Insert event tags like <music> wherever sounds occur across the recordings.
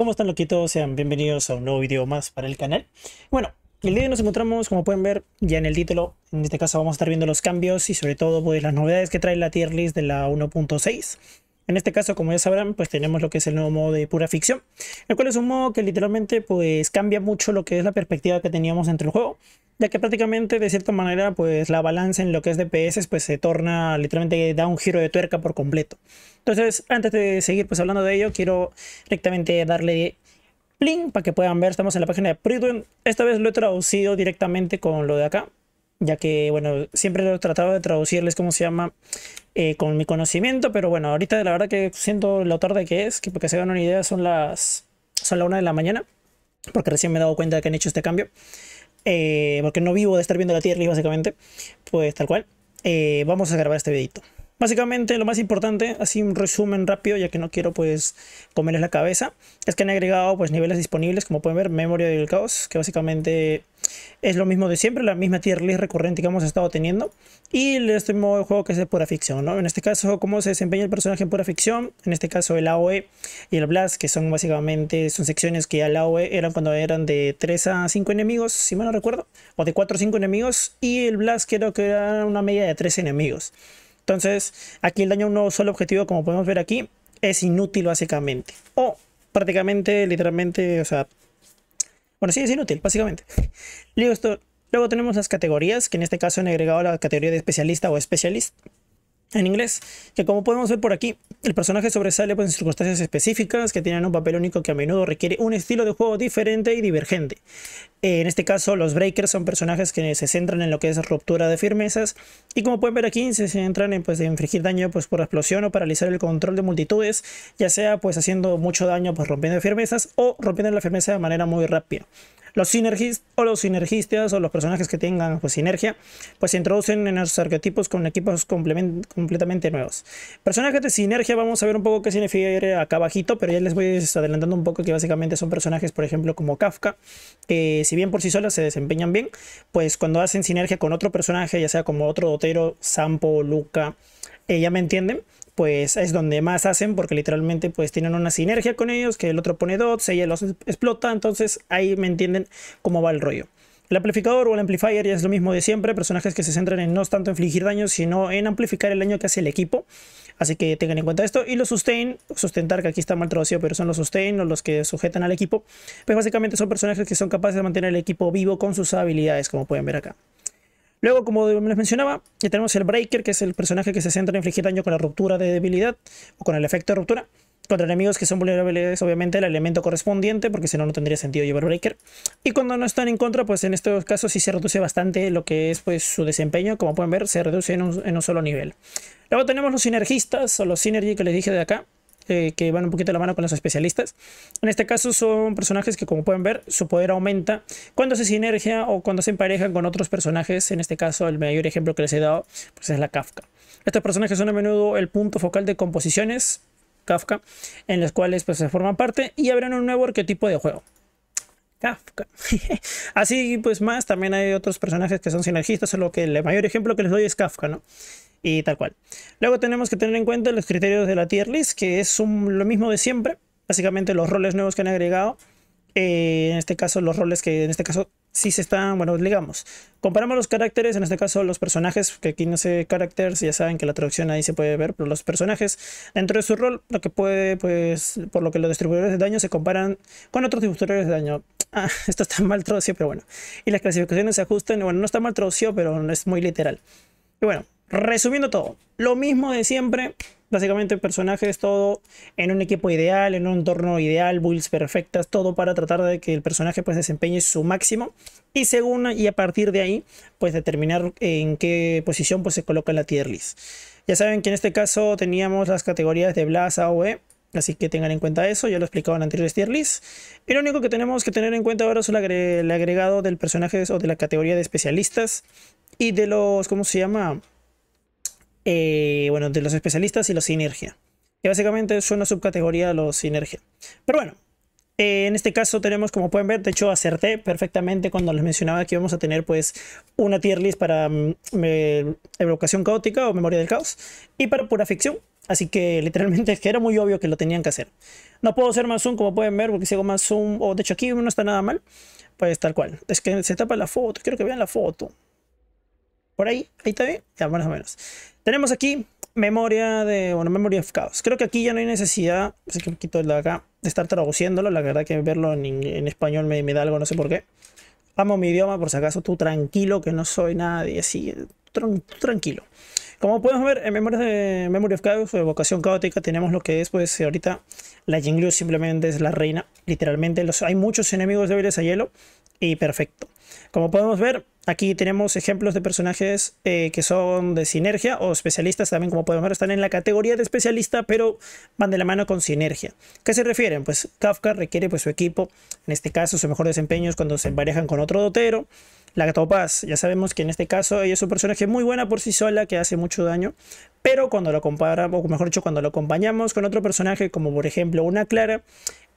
¿Cómo están loquitos? Sean bienvenidos a un nuevo video más para el canal. Bueno, el día de hoy nos encontramos, como pueden ver ya en el título, en este caso vamos a estar viendo los cambios y sobre todo pues, las novedades que trae la tier list de la 1.6. En este caso, como ya sabrán, pues tenemos lo que es el nuevo modo de pura ficción, el cual es un modo que literalmente pues cambia mucho lo que es la perspectiva que teníamos entre el juego ya que prácticamente de cierta manera pues la balanza en lo que es DPS pues se torna literalmente da un giro de tuerca por completo. Entonces antes de seguir pues hablando de ello quiero directamente darle link para que puedan ver estamos en la página de Pridwen Esta vez lo he traducido directamente con lo de acá ya que bueno siempre lo he tratado de traducirles cómo se llama eh, con mi conocimiento pero bueno ahorita la verdad que siento lo tarde que es que porque se dan una idea son las son la una de la mañana porque recién me he dado cuenta de que han hecho este cambio eh, porque no vivo de estar viendo la Tierra y básicamente, pues tal cual, eh, vamos a grabar este videito. Básicamente lo más importante, así un resumen rápido ya que no quiero pues comerles la cabeza, es que han agregado pues niveles disponibles como pueden ver, memoria del caos, que básicamente es lo mismo de siempre, la misma tier list recurrente que hemos estado teniendo y este modo de juego que es de pura ficción, ¿no? En este caso cómo se desempeña el personaje en pura ficción, en este caso el AOE y el Blast que son básicamente son secciones que al AOE eran cuando eran de 3 a 5 enemigos, si mal no recuerdo, o de 4 a 5 enemigos y el Blast creo que era una media de 3 enemigos. Entonces, aquí el daño a un solo objetivo, como podemos ver aquí, es inútil básicamente. O prácticamente, literalmente, o sea... Bueno, sí, es inútil, básicamente. Luego, <laughs> luego tenemos las categorías, que en este caso han agregado la categoría de especialista o especialista en inglés, que como podemos ver por aquí, el personaje sobresale por pues, circunstancias específicas que tienen un papel único que a menudo requiere un estilo de juego diferente y divergente. En este caso, los Breakers son personajes que se centran en lo que es ruptura de firmezas y como pueden ver aquí, se centran en, pues, infligir daño pues, por explosión o paralizar el control de multitudes, ya sea pues haciendo mucho daño pues rompiendo firmezas o rompiendo la firmeza de manera muy rápida. Los o los sinergistas o los personajes que tengan pues, sinergia, pues se introducen en los arquetipos con equipos completamente nuevos. Personajes de sinergia, vamos a ver un poco qué significa acá abajito, pero ya les voy adelantando un poco que básicamente son personajes, por ejemplo, como Kafka, que si bien por sí solas se desempeñan bien, pues cuando hacen sinergia con otro personaje, ya sea como otro dotero, Sampo, Luca, eh, ya me entienden pues es donde más hacen porque literalmente pues tienen una sinergia con ellos, que el otro pone dots, ella los explota, entonces ahí me entienden cómo va el rollo. El amplificador o el amplifier ya es lo mismo de siempre, personajes que se centran en no tanto infligir daño, sino en amplificar el daño que hace el equipo. Así que tengan en cuenta esto. Y los sustain, sustentar, que aquí está mal traducido, pero son los sustain o los que sujetan al equipo. Pues básicamente son personajes que son capaces de mantener el equipo vivo con sus habilidades, como pueden ver acá. Luego, como les mencionaba, ya tenemos el Breaker, que es el personaje que se centra en infligir daño con la ruptura de debilidad o con el efecto de ruptura. Contra enemigos que son vulnerables, obviamente, el elemento correspondiente, porque si no, no tendría sentido llevar Breaker. Y cuando no están en contra, pues en estos casos sí se reduce bastante lo que es pues, su desempeño. Como pueden ver, se reduce en un, solo nivel. Luego tenemos los sinergistas o los Synergy que les dije de acá que van un poquito de la mano con los especialistas. En este caso son personajes que como pueden ver su poder aumenta cuando se sinergia o cuando se emparejan con otros personajes. En este caso el mayor ejemplo que les he dado pues, es la Kafka. Estos personajes son a menudo el punto focal de composiciones Kafka en las cuales pues, se forman parte y abren un nuevo arquetipo de juego. Kafka. <laughs> Así pues más, también hay otros personajes que son sinergistas, lo que el mayor ejemplo que les doy es Kafka, ¿no? y tal cual. Luego tenemos que tener en cuenta los criterios de la tier list, que es lo mismo de siempre, básicamente los roles nuevos que han agregado, eh, en este caso los roles que en este caso sí se están, bueno, digamos, comparamos los caracteres, en este caso los personajes, que aquí no sé caracteres, ya saben que la traducción ahí se puede ver, pero los personajes dentro de su rol, lo que puede, pues, por lo que los distribuidores de daño se comparan con otros distribuidores de daño. Ah, <laughs> esto está mal traducido, pero bueno. Y las clasificaciones se ajustan, bueno, no está mal traducido, pero no es muy literal. Y bueno, Resumiendo todo, lo mismo de siempre. Básicamente personajes, todo en un equipo ideal, en un entorno ideal, builds perfectas, todo para tratar de que el personaje pues desempeñe su máximo y según y a partir de ahí pues determinar en qué posición pues se coloca la tier list. Ya saben que en este caso teníamos las categorías de Blast, AOE, Así que tengan en cuenta eso, ya lo he explicado en anteriores tier list. Y lo único que tenemos que tener en cuenta ahora es el agregado del personaje o de la categoría de especialistas y de los, ¿cómo se llama? Eh, bueno, de los especialistas y los sinergia, que básicamente es una subcategoría de los sinergia. Pero bueno, eh, en este caso tenemos, como pueden ver, de hecho acerté perfectamente cuando les mencionaba que íbamos a tener pues una tier list para mm, evocación caótica o memoria del caos y para pura ficción. Así que <laughs> literalmente es que era muy obvio que lo tenían que hacer. No puedo hacer más zoom como pueden ver porque si hago más zoom, o de hecho aquí no está nada mal, pues tal cual. Es que se tapa la foto, quiero que vean la foto por ahí, ahí está bien, ya más o menos. Tenemos aquí memoria de, bueno, memoria of caos. Creo que aquí ya no hay necesidad, así pues que quito el de acá, de estar traduciéndolo, la verdad que verlo en, español me, da algo, no sé por qué. Amo mi idioma, por si acaso tú tranquilo, que no soy nadie así, tranquilo. Como podemos ver, en Memoria de Memory of Chaos o Evocación Caótica tenemos lo que es, pues ahorita la Jinglu simplemente es la reina. Literalmente los, hay muchos enemigos débiles a hielo y perfecto. Como podemos ver, Aquí tenemos ejemplos de personajes eh, que son de sinergia o especialistas también, como podemos ver, están en la categoría de especialista, pero van de la mano con sinergia. ¿Qué se refieren? Pues Kafka requiere pues, su equipo, en este caso su mejor desempeño es cuando se emparejan con otro dotero. La Topaz, ya sabemos que en este caso ella es un personaje muy buena por sí sola, que hace mucho daño, pero cuando lo comparamos, o mejor dicho, cuando lo acompañamos con otro personaje, como por ejemplo una Clara,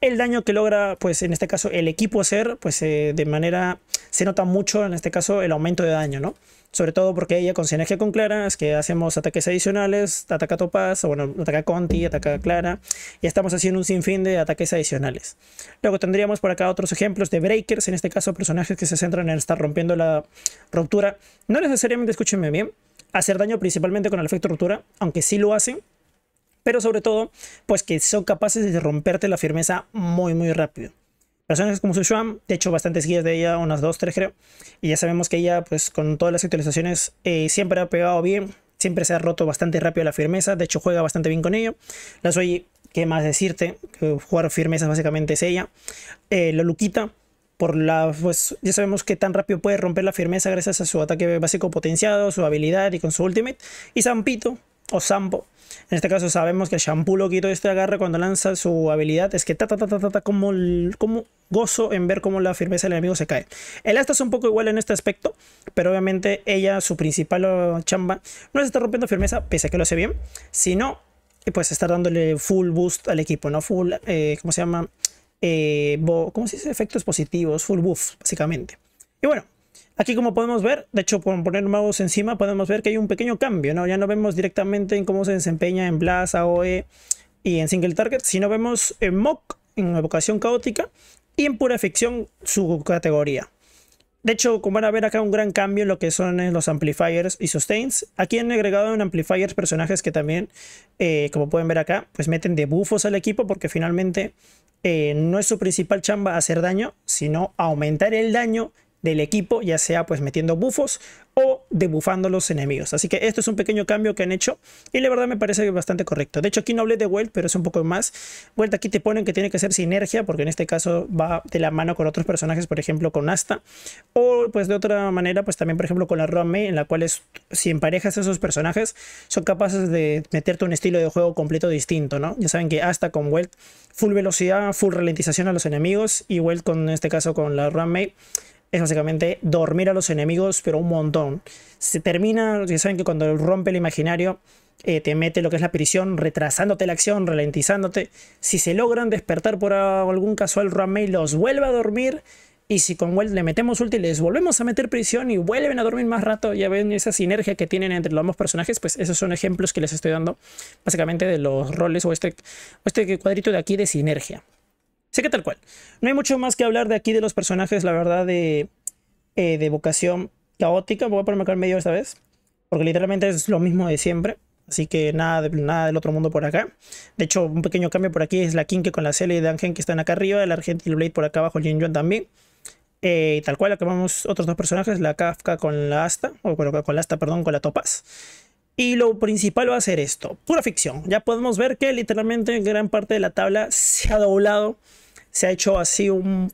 el daño que logra, pues en este caso, el equipo hacer, pues eh, de manera, se nota mucho en este caso el aumento de daño, ¿no? Sobre todo porque ella con sinergia con Clara es que hacemos ataques adicionales, ataca Topaz, o bueno, ataca Conti, ataca Clara, y estamos haciendo un sinfín de ataques adicionales. Luego tendríamos por acá otros ejemplos de breakers, en este caso personajes que se centran en estar rompiendo la ruptura. No necesariamente, escúchenme bien, hacer daño principalmente con el efecto ruptura, aunque sí lo hacen, pero sobre todo, pues que son capaces de romperte la firmeza muy, muy rápido. Personas como Sushuam, de hecho, bastantes guías de ella, unas dos, tres creo, y ya sabemos que ella, pues con todas las actualizaciones, eh, siempre ha pegado bien, siempre se ha roto bastante rápido la firmeza, de hecho juega bastante bien con ello. La Soy, ¿qué más decirte? Jugar firmeza básicamente es ella. la eh, Luquita, por la, pues ya sabemos que tan rápido puede romper la firmeza gracias a su ataque básico potenciado, su habilidad y con su ultimate. Y Zampito, o Sambo. En este caso sabemos que el Shampoo quito este agarre cuando lanza su habilidad. Es que ta ta ta ta ta, ta como, como gozo en ver cómo la firmeza del enemigo se cae. El asta es un poco igual en este aspecto, pero obviamente ella, su principal uh, chamba, no es estar rompiendo firmeza, pese a que lo hace bien, sino eh, pues estar dándole full boost al equipo, ¿no? Full, eh, ¿cómo se llama? Eh, ¿Cómo se dice? Efectos positivos, full boost básicamente. Y bueno, Aquí como podemos ver, de hecho por poner mouse encima podemos ver que hay un pequeño cambio, ¿no? Ya no vemos directamente en cómo se desempeña en Blast, AOE y en Single Target, sino vemos en Mock, en Evocación Caótica y en Pura Ficción su categoría. De hecho, como van a ver acá un gran cambio en lo que son los amplifiers y sustains. Aquí han agregado en amplifiers personajes que también, eh, como pueden ver acá, pues meten debuffos al equipo porque finalmente eh, no es su principal chamba hacer daño, sino aumentar el daño del equipo, ya sea pues metiendo bufos o debufando los enemigos. Así que esto es un pequeño cambio que han hecho y la verdad me parece bastante correcto. De hecho aquí no hablé de Welt, pero es un poco más. Welt aquí te ponen que tiene que ser sinergia, porque en este caso va de la mano con otros personajes, por ejemplo con Asta, o pues de otra manera, pues también por ejemplo con la Rome, en la cual es, si emparejas esos personajes, son capaces de meterte un estilo de juego completo distinto, ¿no? Ya saben que Asta con Welt, full velocidad, full ralentización a los enemigos y Welt con, en este caso con la Rome, es básicamente dormir a los enemigos, pero un montón. Se termina, ya saben que cuando rompe el imaginario, eh, te mete lo que es la prisión, retrasándote la acción, ralentizándote. Si se logran despertar por algún casual Ramey, los vuelve a dormir. Y si con Weld le metemos ulti, les volvemos a meter prisión y vuelven a dormir más rato, ya ven esa sinergia que tienen entre los dos personajes, pues esos son ejemplos que les estoy dando básicamente de los roles o este, o este cuadrito de aquí de sinergia. Sé que tal cual. No hay mucho más que hablar de aquí de los personajes, la verdad, de, eh, de vocación caótica. Voy a ponerme acá medio esta vez. Porque literalmente es lo mismo de siempre. Así que nada, nada del otro mundo por acá. De hecho, un pequeño cambio por aquí es la Kinke con la Cele de Angen que están acá arriba. El Argentil Blade por acá abajo, el Jin también. Eh, y tal cual, acabamos otros dos personajes, la Kafka con la asta, o con, con la asta, perdón, con la Topaz. Y lo principal va a ser esto, pura ficción. Ya podemos ver que literalmente gran parte de la tabla se ha doblado, se ha hecho así un...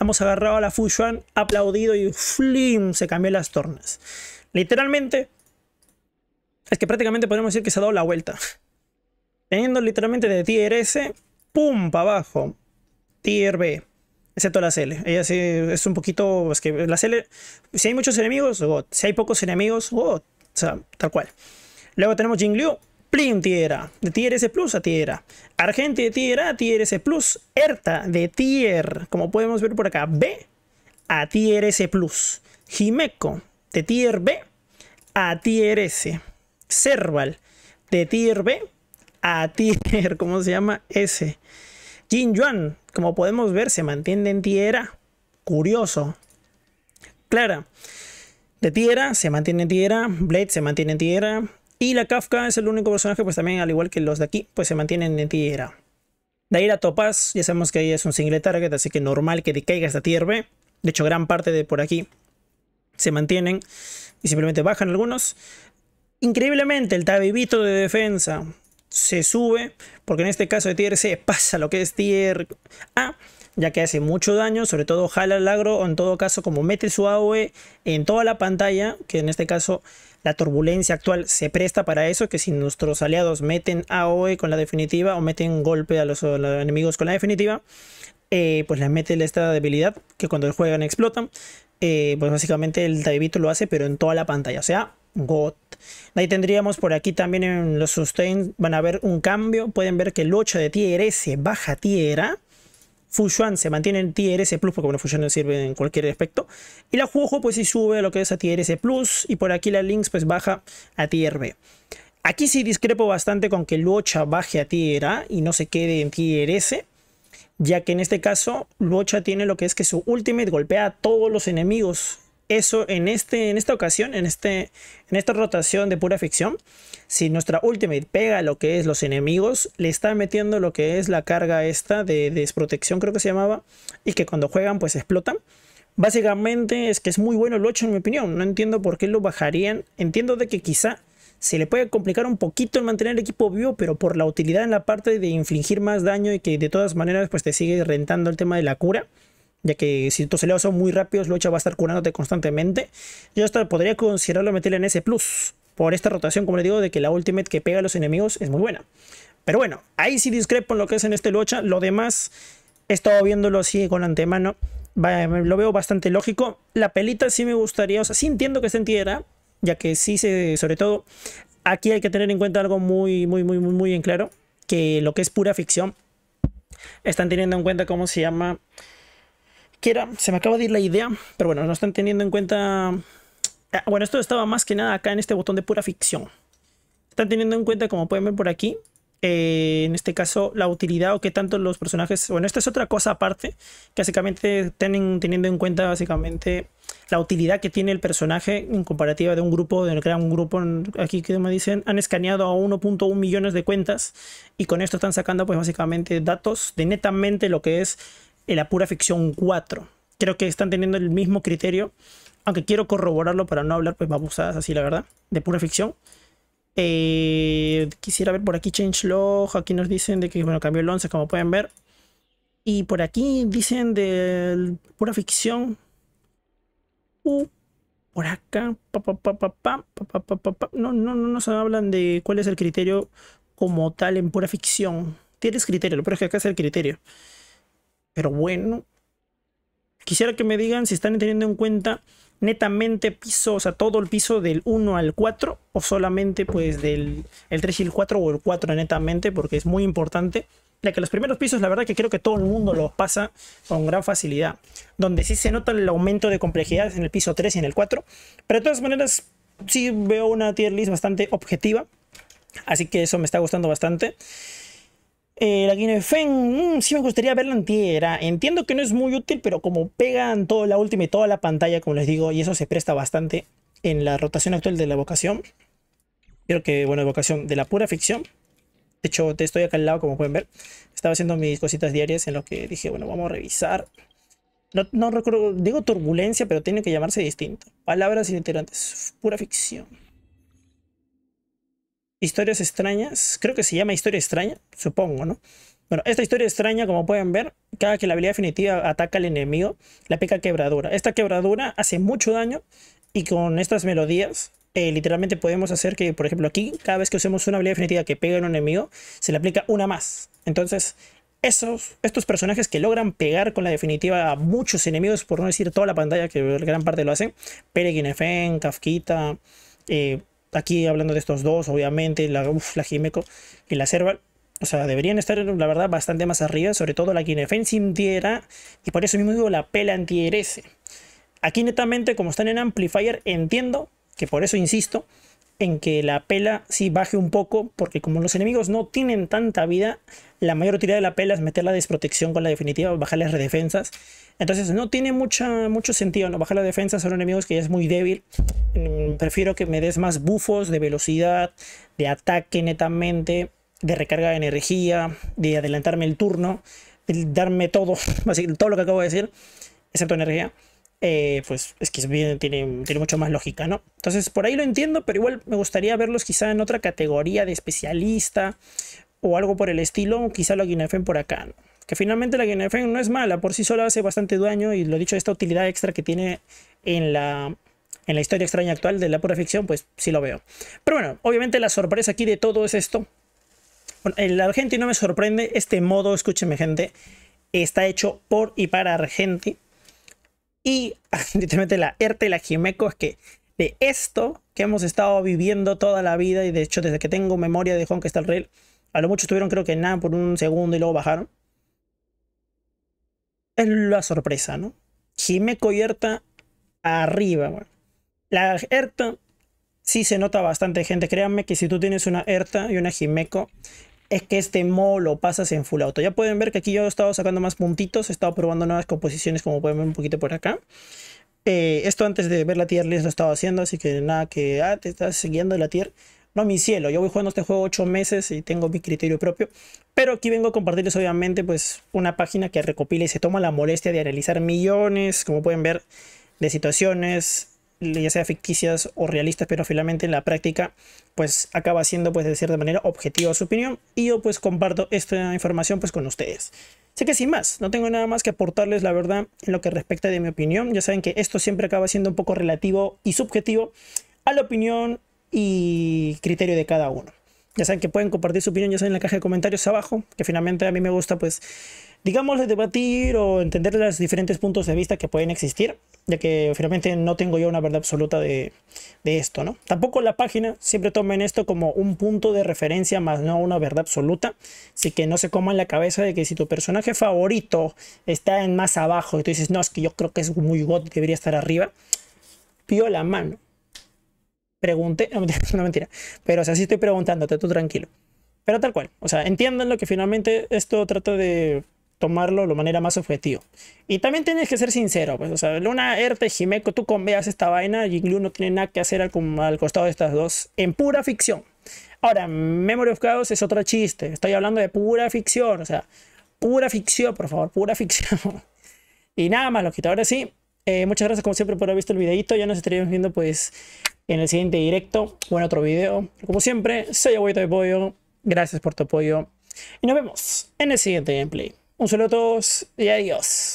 Hemos agarrado a la Fushuan, aplaudido y flim, se cambió las tornas. Literalmente, es que prácticamente podemos decir que se ha dado la vuelta. Teniendo literalmente de tier S, pum, para abajo. Tier B, excepto la L. Ella sí es un poquito, es que la L, si hay muchos enemigos, God. Si hay pocos enemigos, God tal cual. Luego tenemos Liu, Plin Tierra, de Tier S Plus a Tierra. Argente de Tierra a Tier S Plus. Erta de Tier, como podemos ver por acá, B a Tier S Plus. Jimeco de Tier B a Tier S. Serval de Tier B a Tier, <laughs> ¿cómo se llama? S. Jin Yuan, como podemos ver, se mantiene en Tierra Curioso. Clara, de tierra, se mantiene en tierra, Blade se mantiene en tierra, y la Kafka es el único personaje, pues también, al igual que los de aquí, pues se mantienen en tierra. de la Topaz, ya sabemos que ahí es un single target, así que normal que decaiga esta tier De hecho, gran parte de por aquí se mantienen y simplemente bajan algunos. Increíblemente, el tabibito de defensa se sube, porque en este caso de tier C pasa lo que es tier A ya que hace mucho daño, sobre todo jala al agro, o en todo caso como mete su AOE en toda la pantalla, que en este caso la turbulencia actual se presta para eso, que si nuestros aliados meten AOE con la definitiva o meten golpe a los, enemigos con la definitiva, eh, pues les mete esta debilidad que cuando juegan explotan. Eh, pues básicamente el Davidito lo hace, pero en toda la pantalla, o sea, God. Ahí tendríamos por aquí también en los sustain, van a ver un cambio, pueden ver que el 8 de tier S baja tierra Fushuan se mantiene en tier S Plus, porque bueno, Fusion no sirve en cualquier aspecto. Y la Juho pues sí sube a lo que es a tier S Plus. Y por aquí la Lynx pues baja a tier B. Aquí sí discrepo bastante con que Lucha baje a tier A y no se quede en tier S. Ya que en este caso Luocha tiene lo que es que su ultimate golpea a todos los enemigos eso en, este, en esta ocasión, en, este, en esta rotación de pura ficción. Si nuestra Ultimate pega lo que es los enemigos, le está metiendo lo que es la carga esta de, desprotección, creo que se llamaba, y que cuando juegan pues explotan. Básicamente es que es muy bueno lo hecho en mi opinión, no entiendo por qué lo bajarían, entiendo de que quizá se le puede complicar un poquito el mantener el equipo vivo, pero por la utilidad en la parte de infligir más daño y que de todas maneras pues te sigue rentando el tema de la cura ya que si tus aliados son muy rápidos, Lucha va a estar curándote constantemente. Yo hasta podría considerarlo meterle en ese plus, por esta rotación, como le digo, de que la ultimate que pega a los enemigos es muy buena. Pero bueno, ahí sí discrepo en lo que es en este Lucha, lo demás he estado viéndolo así con antemano, lo veo bastante lógico. La pelita sí me gustaría, o sea, sí entiendo que se entiera. ya que sí se, sobre todo, aquí hay que tener en cuenta algo muy, muy, muy, muy, muy en claro, que lo que es pura ficción, están teniendo en cuenta cómo se llama que era, se me acaba de ir la idea, pero bueno, no están teniendo en cuenta... Ah, bueno, esto estaba más que nada acá en este botón de pura ficción. Están teniendo en cuenta, como pueden ver por aquí, eh, en este caso, la utilidad o qué tanto los personajes... Bueno, esta es otra cosa aparte, que básicamente tienen teniendo en cuenta básicamente la utilidad que tiene el personaje en comparativa de un grupo, de crear un grupo, aquí que me dicen, han escaneado a 1.1 millones de cuentas y con esto están sacando pues básicamente datos de netamente lo que es la pura ficción 4. Creo que están teniendo el mismo criterio, aunque quiero corroborarlo para no hablar pues babusadas así, la verdad, de pura ficción. Eh, quisiera ver por aquí Change changelog, aquí nos dicen de que bueno, cambió el 11 como pueden ver. Y por aquí dicen de pura ficción. Uh, por acá, pa, pa, no, no, no nos hablan de cuál es el criterio como tal en pura ficción. Tienes criterio, pero es que acá es el criterio. Pero bueno, quisiera que me digan si están teniendo en cuenta netamente piso, o sea, todo el piso del 1 al 4 o solamente pues del 3 y el 4 o el 4 netamente porque es muy importante. Ya que los primeros pisos la verdad que creo que todo el mundo los pasa con gran facilidad. Donde sí se nota el aumento de complejidad en el piso 3 y en el 4. Pero de todas maneras sí veo una tier list bastante objetiva. Así que eso me está gustando bastante. Eh, la Guinea Fen, mm, sí me gustaría verla entera. Entiendo que no es muy útil, pero como pegan toda la última y toda la pantalla, como les digo, y eso se presta bastante en la rotación actual de la vocación. Creo que, bueno, vocación de la pura ficción. De hecho, te estoy acá al lado, como pueden ver. Estaba haciendo mis cositas diarias en lo que dije, bueno, vamos a revisar. No, recuerdo, digo turbulencia, pero tiene que llamarse distinto. Palabras integrantes, pura ficción. Historias extrañas, creo que se llama historia extraña, supongo, ¿no? Bueno, esta historia extraña, como pueden ver, cada que la habilidad definitiva ataca al enemigo, la pica quebradura. Esta quebradura hace mucho daño y con estas melodías eh, literalmente podemos hacer que, por ejemplo, aquí, cada vez que usemos una habilidad definitiva que pega en un enemigo, se le aplica una más. Entonces, esos, estos personajes que logran pegar con la definitiva a muchos enemigos, por no decir toda la pantalla, que gran parte lo hacen, Peregrine Kafkita, eh, aquí hablando de estos dos, obviamente, la, uf, Jimeco y la Cerval, o sea, deberían estar, la verdad, bastante más arriba, sobre todo la sin tierra y por eso mismo digo la Pela Antierese. Aquí netamente, como están en Amplifier, entiendo, que por eso insisto, en que la pela sí baje un poco, porque como los enemigos no tienen tanta vida, la mayor utilidad de la pela es meter la desprotección con la definitiva, bajar las redefensas, entonces no tiene mucha, mucho sentido no bajar la defensa sobre enemigos que ya es muy débil. Mm, prefiero que me des más bufos de velocidad, de ataque netamente, de recarga de energía, de adelantarme el turno, de darme todo, <laughs> todo lo que acabo de decir, excepto energía. Eh, pues es que tiene, tiene mucho más lógica, ¿no? Entonces por ahí lo entiendo, pero igual me gustaría verlos quizá en otra categoría de especialista o algo por el estilo, quizá lo aguinefen por acá, ¿no? que finalmente la Genefen no es mala, por sí sola hace bastante daño y lo dicho, esta utilidad extra que tiene en la, en la historia extraña actual de la pura ficción, pues sí lo veo. Pero bueno, obviamente la sorpresa aquí de todo es esto. Bueno, el Argenti no me sorprende, este modo, escúcheme gente, está hecho por y para Argenti. Y evidentemente <laughs> la ERTE y la Jimeco es que de esto que hemos estado viviendo toda la vida y de hecho desde que tengo memoria de está el real a lo mucho estuvieron creo que nada por un segundo y luego bajaron es la sorpresa, ¿no? Jimeco y Erta arriba, La Erta sí se nota bastante, gente. Créanme que si tú tienes una Erta y una Jimeco, es que este modo lo pasas en full auto. Ya pueden ver que aquí yo he estado sacando más puntitos, he estado probando nuevas composiciones, como pueden ver un poquito por acá. Eh, esto antes de ver la tier list lo estaba haciendo, así que nada que ah, te estás siguiendo la tier. No, mi cielo, yo voy jugando este juego 8 meses y tengo mi criterio propio. Pero aquí vengo a compartirles obviamente pues una página que recopila y se toma la molestia de analizar millones, como pueden ver, de situaciones ya sea ficticias o realistas, pero finalmente en la práctica pues acaba siendo pues de cierta manera objetiva su opinión y yo pues comparto esta información pues con ustedes. sé que sin más, no tengo nada más que aportarles la verdad en lo que respecta de mi opinión. Ya saben que esto siempre acaba siendo un poco relativo y subjetivo a la opinión y criterio de cada uno. Ya saben que pueden compartir su opinión, ya saben, en la caja de comentarios abajo, que finalmente a mí me gusta, pues, digamos, debatir o entender los diferentes puntos de vista que pueden existir, ya que finalmente no tengo yo una verdad absoluta de, esto, ¿no? Tampoco la página, siempre tomen esto como un punto de referencia, más no una verdad absoluta, así que no se coman la cabeza de que si tu personaje favorito está en más abajo y tú dices, no, es que yo creo que es muy god, debería estar arriba, pío la mano Pregunte, <laughs> no, mentira, pero o sea, sí estoy preguntándote, tú tranquilo. Pero tal cual, o sea, entiendan lo que finalmente esto trata de tomarlo de manera más objetiva. Y también tienes que ser sincero, pues, o sea, Luna, Erte, Jimeco, tú veas esta vaina y no tiene nada que hacer al, al costado de estas dos, en pura ficción. Ahora, Memory of Chaos es otro chiste, estoy hablando de pura ficción, o sea, pura ficción, por favor, pura <laughs> ficción. y nada más, lo quito. Ahora sí, eh, muchas gracias como siempre por haber visto el videito. Ya nos estaríamos viendo pues en el siguiente directo o en otro video. Como siempre, soy Agüito de Pollo. Gracias por tu apoyo. Y nos vemos en el siguiente gameplay. Un saludo a todos y adiós.